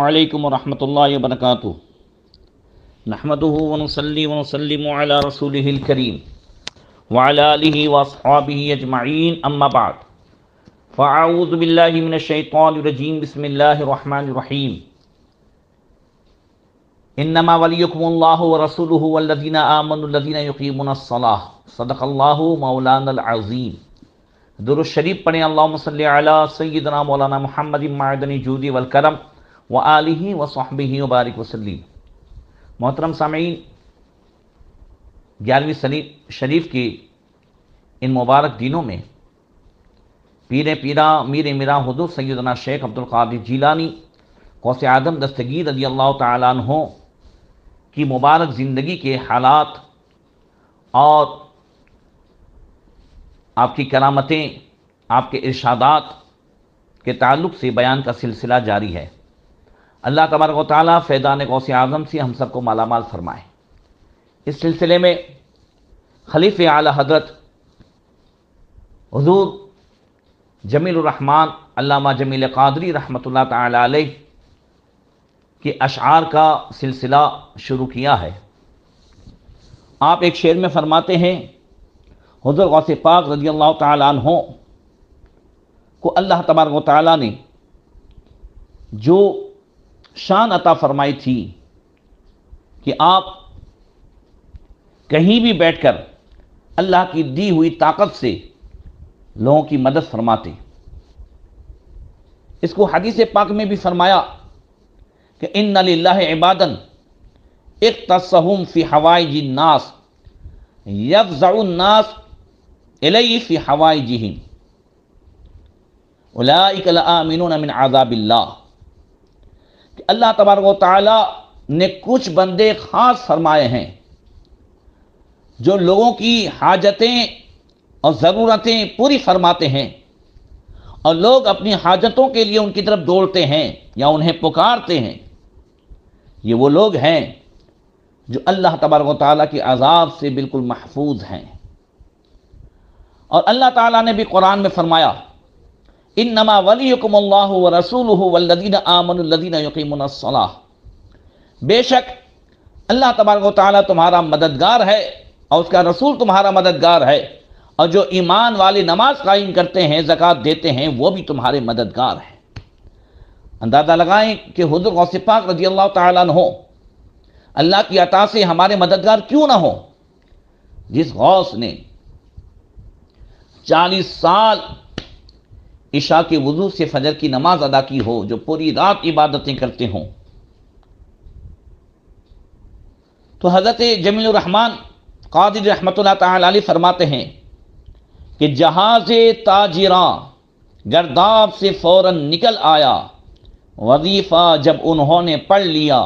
वालेकुम वरहमतुल्लाहि वबरकातुहू नहमदुहु वनुसल्ली वनुसल्लिमु अला रसूलिहिल करीम व अला आलिहि वअसहाबिहि अजमईन अम्मा बाद फअऊजु बिल्लाहि मिनश शैतानिर रजीम बिस्मिल्लाहिर रहमानिर रहीम इन्नमा वलियकुमुल्लाहु व रसूलुहु वल्लज़ीना आमनु लज़ीना युकीमुनस सलाह सदकल्लाहु मौलाना अजीम दुरूद शरीफ पढ़ें अल्लाहुम्मा सल्लि अला सय्यिदना मौलाना मुहम्मदिन मादनी जूदी वल करम व आलि व सहबी वबारक वसलीम मोहतरम सामीन ग्यारहवीं शरीफ की इन मुबारक दिनों में पीर पीरा मीर मीरा हजूर सैदना शेख अब्दुल कादिर जीलानी कौस आदम दस्तगीर अली अल्लाह तहों की मुबारक ज़िंदगी के हालात और आपकी करामतें आपके इर्शादात के ताल्लुक से बयान का सिलसिला जारी है अल्लाह तबारक ताली फैदान गौसी आज़म से हम सबको मालामाल फरमाए इस सिलसिले में खलीफ आला हजरत हजूर जमीलरहमान अल्लामा जमील कादरी रहमत ताली के अशार का सिलसिला शुरू किया है आप एक शेर में फरमाते हैं हजर गौसे पाक रजी अल्लाह तहों को अल्लाह तबारक ताली ने जो शान अता फरमाई थी कि आप कहीं भी बैठकर अल्लाह की दी हुई ताकत से लोगों की मदद फरमाते इसको हदीस पाक में भी फरमाया कि इन नल्ला इबादन एक तस्हम फ़ी हवाई जी नास यफ़ास इलई फ़ी हवाई जिहिम उलामिन आज़ाबिल्ला कि अल्लाह तबारक ताली ने कुछ बंदे खास फरमाए हैं जो लोगों की हाजतें और ज़रूरतें पूरी फरमाते हैं और लोग अपनी हाजतों के लिए उनकी तरफ दौड़ते हैं या उन्हें पुकारते हैं ये वो लोग हैं जो अल्लाह तबारक ताली के अजाब से बिल्कुल महफूज हैं और अल्लाह ताला ने भी कुरान में फरमाया बेशक अल्लाह तबारक ताली तुम्हारा मददगार है और उसका रसूल तुम्हारा मददगार है और जो ईमान वाले नमाज कायम करते हैं ज़क़़त देते हैं वो भी तुम्हारे मददगार हैं अंदाज़ा लगाएं कि हजर गौसपाक रजी अल्लाह तन हो अल्लाह की अता से हमारे मददगार क्यों ना हो जिस गौस ने चालीस साल ईशा के वजू से फजर की नमाज अदा की हो जो पूरी रात इबादतें करते हों तो हज़रत जमीलरहमान कादिर रहमत ताली फरमाते हैं कि जहाज़ ताजरा गर्दाब से फौरन निकल आया वजीफ़ा जब उन्होंने पढ़ लिया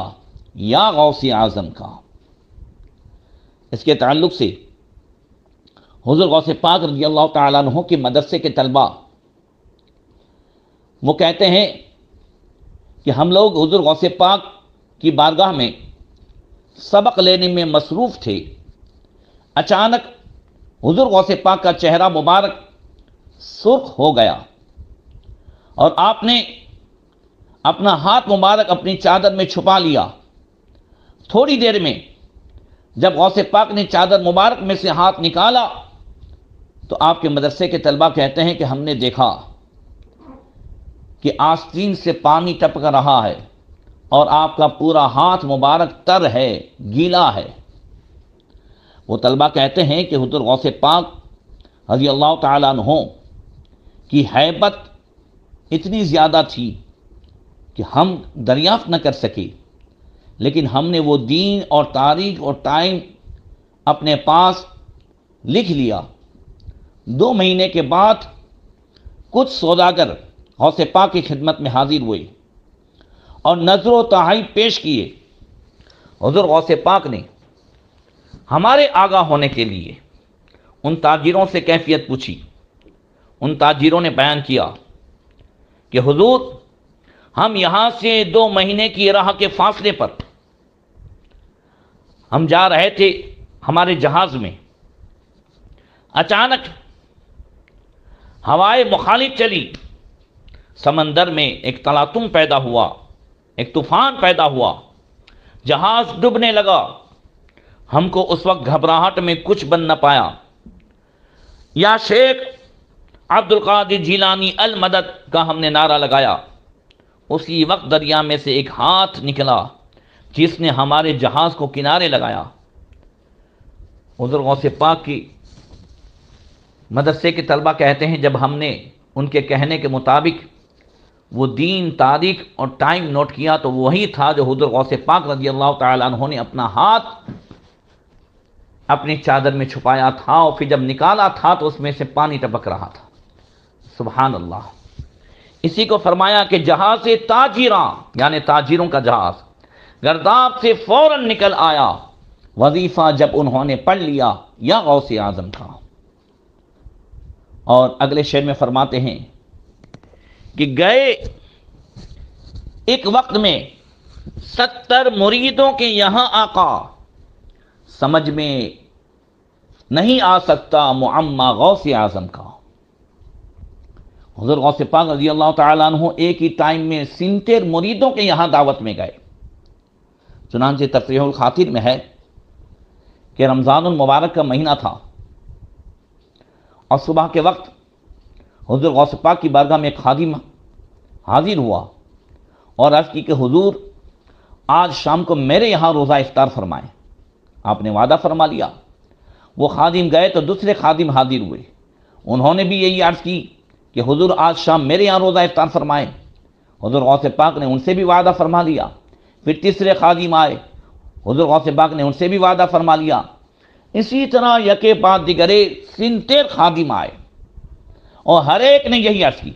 या गौसी आज़म का इसके ताल्लुक से हजूर गौसे पाक रजी अल्लाह तहों के मदरसे के तलबा वो कहते हैं कि हम लोग हजूर गौसे पाक की बारगाह में सबक लेने में मसरूफ़ थे अचानक हजूर गौसे पाक का चेहरा मुबारक सुर्ख हो गया और आपने अपना हाथ मुबारक अपनी चादर में छुपा लिया थोड़ी देर में जब गौसे पाक ने चादर मुबारक में से हाथ निकाला तो आपके मदरसे के तलबा कहते हैं कि हमने देखा कि आस्तीन से पानी टपक रहा है और आपका पूरा हाथ मुबारक तर है गीला है वो तलबा कहते हैं कि हजूर गौस पाक रजी अल्लाह ताला की हैबत इतनी ज़्यादा थी कि हम दरियाफ्त न कर सके लेकिन हमने वो दीन और तारीख और टाइम अपने पास लिख लिया दो महीने के बाद कुछ सौदागर गौस पा की खिदमत में हाजिर हुए और नजर तहाई पेश किए हजूर गौस पाक ने हमारे आगा होने के लिए उन ताजिरों से कैफियत पूछी उन ताजिरों ने बयान किया कि हुजूर हम यहाँ से दो महीने की राह के फासले पर हम जा रहे थे हमारे जहाज़ में अचानक हवाएं मुखालिफ चली समंदर में एक तलातुम पैदा हुआ एक तूफान पैदा हुआ जहाज डूबने लगा हमको उस वक्त घबराहट में कुछ बन न पाया या शेख अब्दुल कादिर जीलानी अल मदद का हमने नारा लगाया उसी वक्त दरिया में से एक हाथ निकला जिसने हमारे जहाज को किनारे लगाया उधर गौसे पाक की मदरसे के तलबा कहते हैं जब हमने उनके कहने के मुताबिक वो दीन तारीख और टाइम नोट किया तो वही था जो हजर गौस पाक रजी अल्लाह तहों ने अपना हाथ अपनी चादर में छुपाया था और फिर जब निकाला था तो उसमें से पानी टपक रहा था सुबहान अल्लाह इसी को फरमाया कि जहाज से ताजिरा यानी ताजिरों का जहाज गर्दाब से फौरन निकल आया वजीफा जब उन्होंने पढ़ लिया या गौस आजम था और अगले शेर में फरमाते हैं कि गए एक वक्त में सत्तर मुरीदों के यहां आका समझ में नहीं आ सकता मुआम्मा गौसे आजम का हजर गौसे पाक रजी अल्लाह तु एक ही टाइम में सिंतेर मुरीदों के यहां दावत में गए चुनानचे तफरीहुल खातिर में है कि रमज़ान मुबारक का महीना था और सुबह के वक्त हजूर पाक की बारगाह में एक खादिम हाजिर हुआ और अर्ज़ की कि हजूर आज शाम को मेरे यहाँ रोज़ा इफ्तार फरमाए आपने वादा फरमा लिया वो खादिम गए तो दूसरे खादिम हाजिर हुए उन्होंने भी यही अर्ज़ की कि हजूर आज शाम मेरे यहाँ रोज़ा इफ्तार फरमाए हजूर गौस पाक ने उनसे भी वादा फरमा लिया फिर तीसरे खादिम आए हजूर गौस पाक ने उनसे भी वादा फरमा लिया इसी तरह यके बाद दिगरे सिंतेर खादिम आए और हर एक ने यही अर्ज की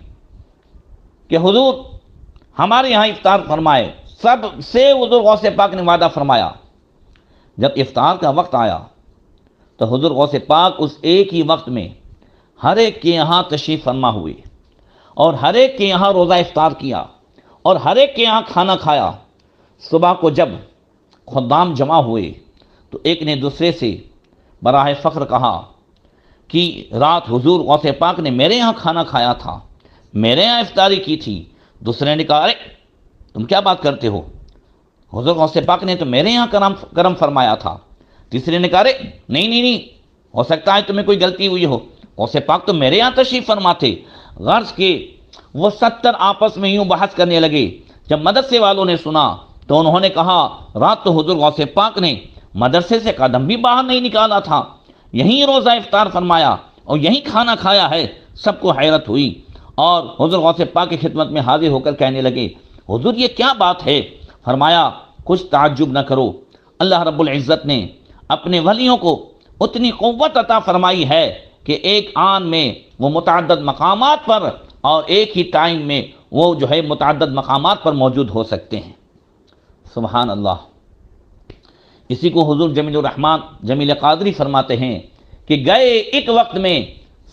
कि हुजूर हमारे यहाँ इफ्तार फरमाए सब से हजूर गौसे पाक ने वादा फरमाया जब इफ्तार का वक्त आया तो हजूर गौसे पाक उस एक ही वक्त में हर एक के यहाँ तशरीफ़ फरमा हुए और हर एक के यहाँ रोज़ा इफ्तार किया और हर एक के यहाँ खाना खाया सुबह को जब खुदाम जमा हुए तो एक ने दूसरे से बराह फ़ख्र कहा कि रात हुजूर गौसे पाक ने मेरे यहाँ खाना खाया था मेरे यहाँ इफ्तारी की थी दूसरे ने कहा अरे तुम क्या बात करते हो हजूर गौसे पाक ने तो मेरे यहाँ करम करम फरमाया था तीसरे ने कहा अरे नहीं नहीं नहीं हो सकता है तुम्हें कोई गलती हुई हो गौसे पाक तो मेरे यहाँ तशरीफ फरमाते गर्ज के वो सत्तर आपस में यूं बहस करने लगे जब मदरसे वालों ने सुना तो उन्होंने कहा रात तो हजूर गौसे पाक ने मदरसे से कदम भी बाहर नहीं निकाला था यहीं रोज़ा इफ्तार फरमाया और यहीं खाना खाया है सबको हैरत हुई और हजर गौस पाक की खिदमत में हाजिर होकर कहने लगे हजूर ये क्या बात है फरमाया कुछ ताज्जुब न करो अल्लाह रब्ज़त ने अपने वलियों को उतनी क़वत अता फरमाई है कि एक आन में वो मुतद मकाम पर और एक ही टाइम में वो जो है मुतद मकाम पर मौजूद हो सकते हैं सुबहान अल्लाह इसी को हजूर रहमान जमील कादरी फरमाते हैं कि गए एक वक्त में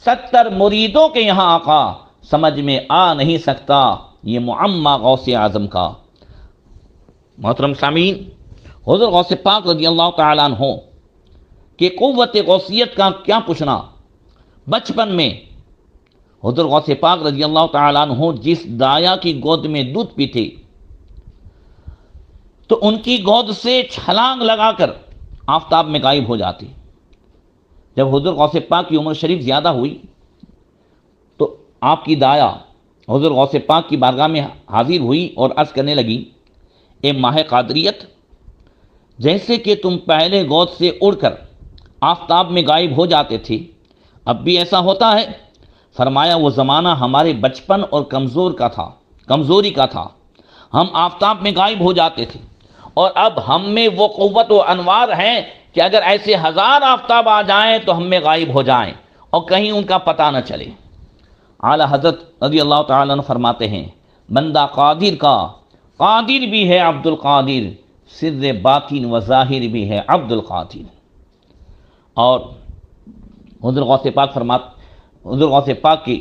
सत्तर मुरीदों के यहाँ आका समझ में आ नहीं सकता ये मुआमा गौस आज़म का मोहतरम सामीन हजर गौस पाक रजी अल्लाह तन हो कि क़वत गौसीत का क्या पूछना बचपन में हजर गौस पाक रजी अल्लाह तन हो जिस दाया की गोद में दूध पीते तो उनकी गोद से छलांग लगाकर आफ्ताब में गायब हो जाती जब हजूर गौसे पाक की उम्र शरीफ ज़्यादा हुई तो आपकी दाया हजूर गौस पाक की बारगाह में हाजिर हुई और अर्ज करने लगी ए माह कादरियत जैसे कि तुम पहले गोद से उड़कर आफ्ताब में गायब हो जाते थे अब भी ऐसा होता है फरमाया वो ज़माना हमारे बचपन और कमज़ोर का था कमज़ोरी का था हम आफ्ताब में गायब हो जाते थे और अब हम में वो क़वत व अनवार हैं कि अगर ऐसे हज़ार आफ्ताब आ जाएँ तो हम में गायब हो जाएं और कहीं उनका पता न चले आला हजरत रजी अल्लाह तालन फरमाते हैं बंदा कादिर का कादिर भी है अब्दुल कादिर सिर बातिन व ज़ाहिर भी है अब्दुल कादिर और हजर गौसे पाक फरमा हजर गौसे पाक की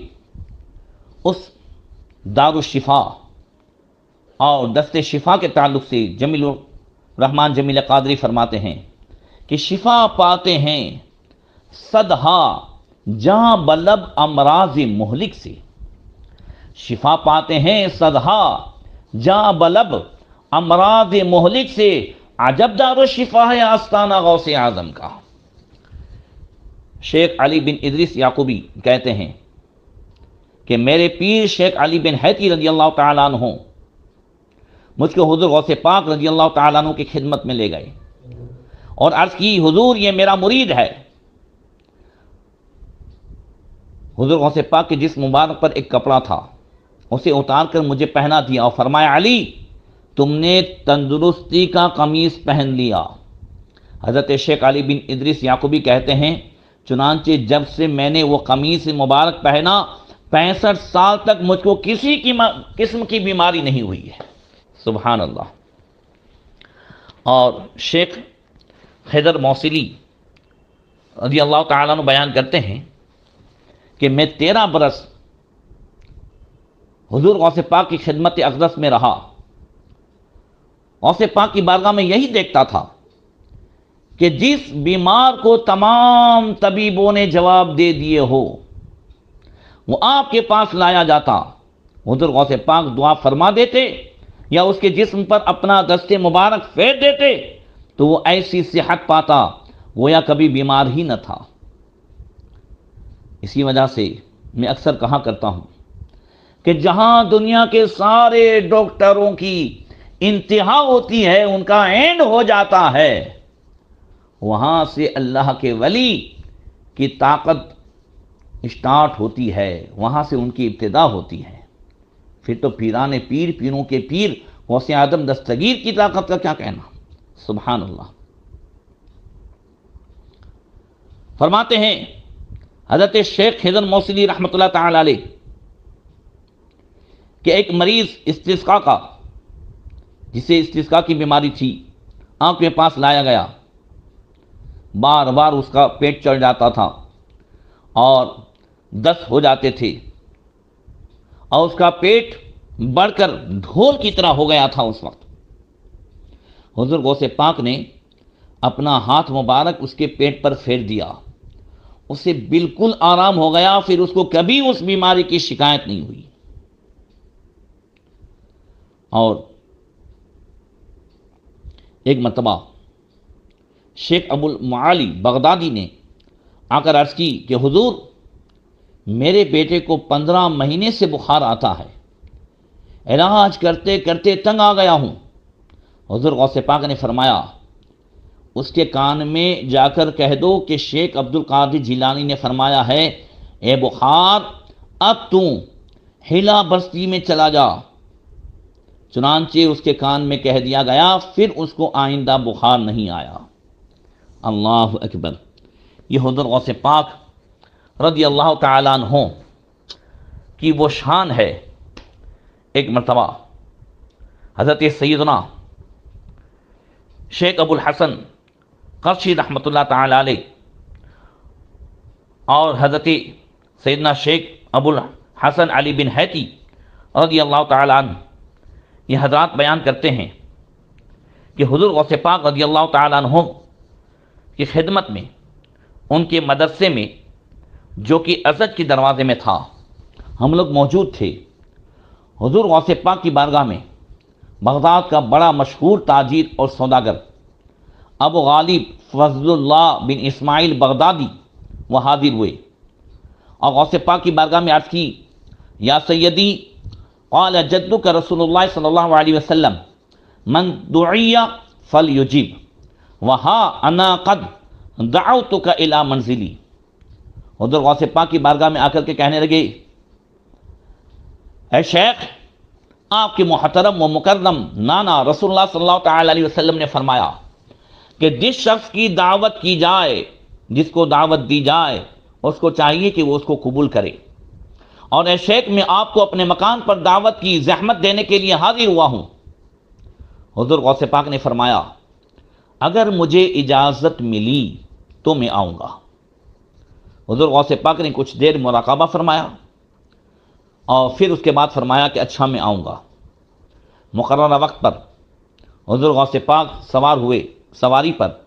उस दारुशिफ़ा और दस्त शिफा के ताल्लुक से जमील रहमान जमील कादरी फरमाते हैं कि शिफा पाते हैं सदहा जहाँ बलब अमराज मोहलिक से शिफा पाते हैं सदहा जहाँ बलब अमराज मोहलिक से अजब शिफा है आस्ताना से आजम का शेख अली बिन इदरिस याकूबी कहते हैं कि मेरे पीर शेख अली बिन हैती रजी अल्लाह तुम मुझको हजूर गौसे पाक रजी अल्लाह तु की खिदमत में ले गए और अर्ज़ की हजूर ये मेरा मुरीद है हजूर गौसे पाक के जिस मुबारक पर एक कपड़ा था उसे उतार कर मुझे पहना दिया और फरमाया अली तुमने तंदुरुस्ती का कमीज़ पहन लिया हज़रत शेख अली बिन इद्रिस याकूबी कहते हैं चुनानचे जब से मैंने वो कमीज़ मुबारक पहना पैंसठ साल तक मुझको किसी की किस्म की बीमारी नहीं हुई है सुबहान अल्लाह और शेख हैदर मौसिली रजी अल्लाह ताला बयान करते हैं कि मैं तेरह बरस हजूर गौस पाक की खिदमत अकदस में रहा गौस पाक की बारगाह में यही देखता था कि जिस बीमार को तमाम तबीबों ने जवाब दे दिए हो वो आपके पास लाया जाता हजूर गौस पाक दुआ फरमा देते या उसके जिस्म पर अपना दस्ते मुबारक फेर देते तो वो ऐसी सेहत पाता वो या कभी बीमार ही न था इसी वजह से मैं अक्सर कहा करता हूं कि जहां दुनिया के सारे डॉक्टरों की इंतहा होती है उनका एंड हो जाता है वहां से अल्लाह के वली की ताकत स्टार्ट होती है वहां से उनकी इब्तदा होती है फिर तो पीरान पीर पीरों के पीर गौस आदम दस्तगीर की ताकत का क्या कहना सुबहान अल्लाह फरमाते हैं हजरत शेख हिजन मौसली रहमत ताली कि एक मरीज इस्तिस्का का जिसे इस्तिस्का की बीमारी थी आंख के पास लाया गया बार बार उसका पेट चढ़ जाता था और दस हो जाते थे और उसका पेट बढ़कर ढोल की तरह हो गया था उस वक्त हजूर गौसे पाक ने अपना हाथ मुबारक उसके पेट पर फेर दिया उसे बिल्कुल आराम हो गया फिर उसको कभी उस बीमारी की शिकायत नहीं हुई और एक मरतबा शेख अबुल माली बगदादी ने आकर अर्ज की कि हुजूर मेरे बेटे को पंद्रह महीने से बुखार आता है इलाज करते करते तंग आ गया हूँ हजूर गौसे पाक ने फरमाया उसके कान में जाकर कह दो कि शेख अब्दुल कादिर जिलानी ने फरमाया है ए बुखार अब तू हिला बस्ती में चला जा चुनानचे उसके कान में कह दिया गया फिर उसको आइंदा बुखार नहीं आया अल्लाह अकबर यह हजूर गौसे पाक रदी अल्लाह तन हों की वो शान है एक मरतबा हज़रत सैदना शेख अबुल हसन करशी रहमत ताली और हज़रत सैदना शेख अबुल हसन अली बिन हैती रदी अल्लाह तान ये हजरात बयान करते हैं कि हजूर गौस पाक रदी अल्लाह तहों की खिदमत में उनके मदरसे में जो कि अजद के दरवाज़े में था हम लोग मौजूद थे हजूर गौसे पाक की बारगाह में बगदाद का बड़ा मशहूर ताजिर और सौदागर अब गालिब फजल्ला बिन इस्माइल बगदादी वह हाजिर हुए और गौसे पाक की बारगाह में आज की या सैदी कौल जद्दू का रसूल सल्ला वसलम मन फल युजीब वहा अना कद तो का इला मंजिली हजर गौसपा की बारगाह में आकर के कहने लगे ए शेख आपके मोहतरम व मुकर्रम नाना रसोल्ला सल्ला तसम ने फरमाया कि जिस शख्स की दावत की जाए जिसको दावत दी जाए उसको चाहिए कि वो उसको कबूल करे और ए शेख में आपको अपने मकान पर दावत की जहमत देने के लिए हाजिर हुआ हूं हजूर गौसे पाक ने फरमाया अगर मुझे इजाज़त मिली तो मैं आऊंगा हजूर गौ से पाक ने कुछ देर मुराकबा फरमाया और फिर उसके बाद फरमाया कि अच्छा मैं आऊँगा मुकर वक्त पर हजूर गौ से पाक सवार हुए सवारी पर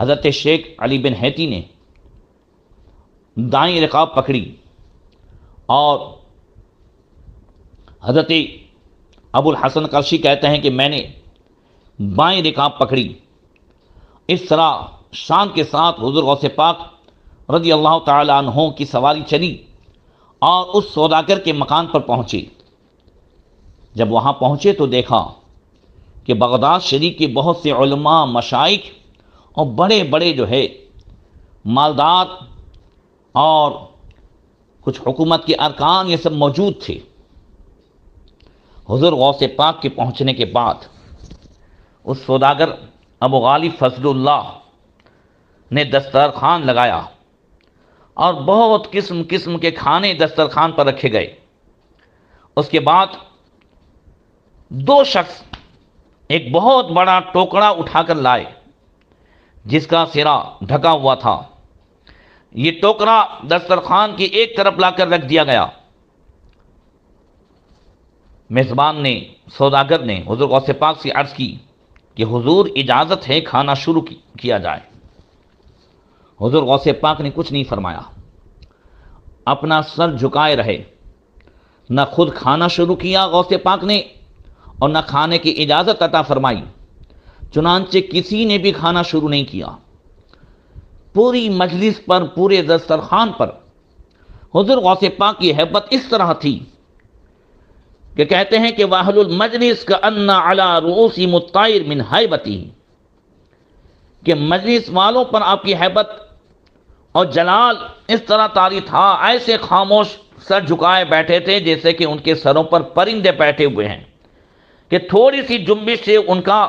हज़रत शेख अली बिन हैती ने दाई रकाब पकड़ी और हज़रत अबुल हसन करशी कहते हैं कि मैंने बाएं रकाब पकड़ी इस तरह शान के साथ हजूर गौ से पाक रजी अल्लाह तहों की सवारी चली और उस सौदागर के मकान पर पहुँची जब वहाँ पहुँचे तो देखा कि बगदाद शरीफ के बहुत से मशाइक और बड़े बड़े जो है मालदार और कुछ हुकूमत के अरकान ये सब मौजूद थे हजूर गौस पाक के पहुँचने के बाद उस सौदागर अबू गालिब फजलुल्लाह ने दस्तर खान लगाया और बहुत किस्म किस्म के खाने दस्तरखान पर रखे गए उसके बाद दो शख्स एक बहुत बड़ा टोकरा उठाकर लाए जिसका सिरा ढका हुआ था ये टोकरा दस्तरखान की एक तरफ लाकर रख दिया गया मेज़बान ने सौदागर ने हजूर गौसे पाक से अर्ज़ की कि हुजूर इजाज़त है खाना शुरू किया जाए हजूर गौसे पाक ने कुछ नहीं फरमाया अपना सर झुकाए रहे न खुद खाना शुरू किया गौसे पाक ने और न खाने की इजाज़त अता फरमाई चुनानचे किसी ने भी खाना शुरू नहीं किया पूरी मजलिस पर पूरे दस्तरखान पर हजूर गौसे पाक की हैबत इस तरह थी कि कहते हैं कि वाहल मजलिस का अन्ना अला रूसी मुतायर मिन हैबती कि मजलिस वालों पर आपकी हैबत और जलाल इस तरह तारी था ऐसे खामोश सर झुकाए बैठे थे जैसे कि उनके सरों पर परिंदे बैठे हुए हैं कि थोड़ी सी जुम्बिश से उनका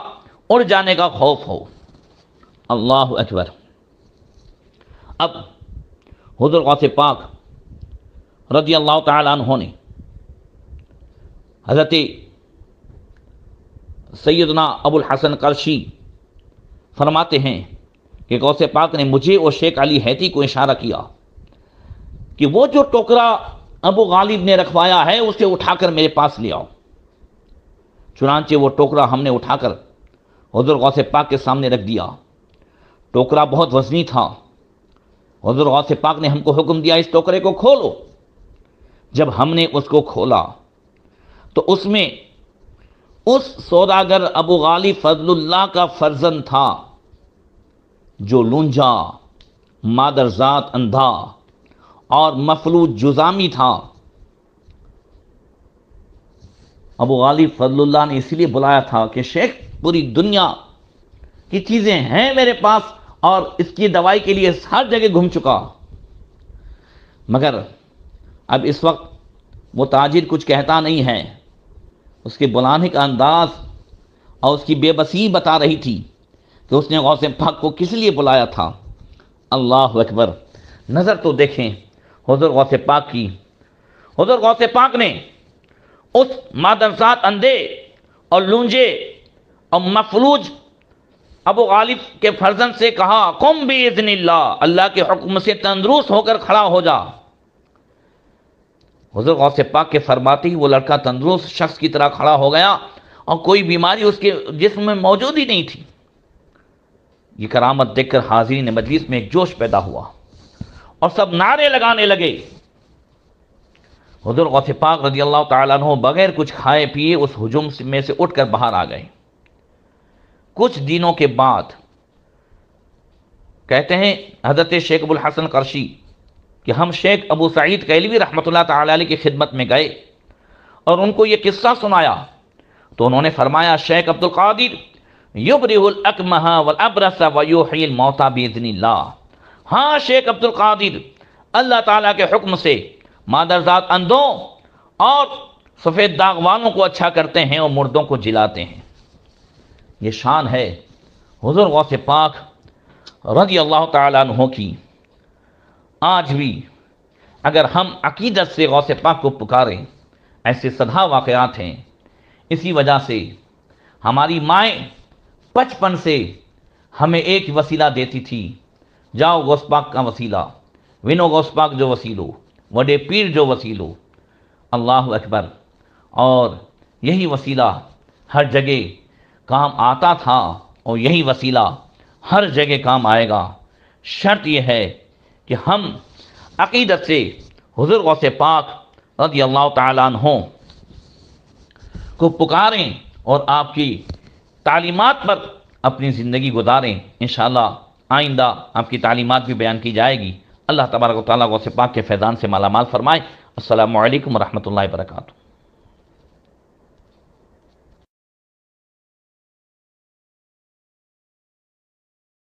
उड़ जाने का खौफ हो अल्लाह अकबर अब हजर गौसे पाक रजी अल्लाह तहों ने हज़रत सैदना अबुल हसन करशी फरमाते हैं कि गौस पाक ने मुझे और शेख अली हैती को इशारा किया कि वो जो टोकरा अबू गालिब ने रखवाया है उसे उठाकर मेरे पास ले आओ चुनाचे वो टोकरा हमने उठाकर हजर गौसे पाक के सामने रख दिया टोकरा बहुत वजनी था हजर गौस पाक ने हमको हुक्म दिया इस टोकरे को खोलो जब हमने उसको खोला तो उसमें उस सौदागर अबू गालिब फजलुल्लाह का फर्जन था जो लूंजा मादरजात अंधा और मफलू जुजामी था अबू गालिब फजलुल्लाह ने इसलिए बुलाया था कि शेख पूरी दुनिया की चीज़ें हैं मेरे पास और इसकी दवाई के लिए हर जगह घूम चुका मगर अब इस वक्त वो ताजिर कुछ कहता नहीं है उसके बुलाने का अंदाज़ और उसकी बेबसी बता रही थी कि तो उसने गौसे पाक को किस लिए बुलाया था अल्लाह अकबर नज़र तो देखें हजर से पाक की हजर से पाक ने उस मादरसात अंधे और लूंजे और मफलूज अबू गालिब के फर्जन से कहा कुम भी इजन अल्लाह के हुक्म से तंदरुस्त होकर खड़ा हो जा हजर गौस पाक के फरमाते ही वो लड़का तंदरुस्त शख्स की तरह खड़ा हो गया और कोई बीमारी उसके जिस्म में मौजूद ही नहीं थी ये करामत देखकर हाजिरी मजलिस में एक जोश पैदा हुआ और सब नारे लगाने लगे हजर गौस पाक रजी अल्लाह तु बगैर कुछ खाए पिए उस हजुम में से उठकर बाहर आ गए कुछ दिनों के बाद कहते हैं हजरत शेख अबुल हसन करशी कि हम शेख अबू सईद कैलवी रहमत ला की खिदमत में गए और उनको ये किस्सा सुनाया तो उन्होंने फरमाया शेख अब्दुल कादिर युबरिहुल अकमहा वल अबरसा वयूहिल मौता बेदनी ला हाँ शेख अब्दुल कादिर अल्लाह ताला के हुक्म से मादरजात अंधों और सफ़ेद दागवानों को अच्छा करते हैं और मुर्दों को जिलाते हैं ये शान है हजूर गौस पाक रजी अल्लाह तहों की आज भी अगर हम अकीदत से गौस पाक को पुकारें ऐसे सदा वाक़ हैं इसी वजह से हमारी माएँ बचपन से हमें एक वसीला देती थी जाओ गौसपाक का वसीला विनो गौसपाक जो वसीलो वडे पीर जो वसीलो अल्लाह अकबर और यही वसीला हर जगह काम आता था और यही वसीला हर जगह काम आएगा शर्त यह है कि हम अकीदत से हजूर गौस पाक रदी अल्लाह तहों को पुकारें और आपकी तालीमत पर अपनी ज़िंदगी गुजारें इन आइंदा आपकी तालीमत भी बयान की जाएगी अल्लाह तबारक ताली पाक के फैज़ान से मालामाल फरमाए असल वरहमल वर्का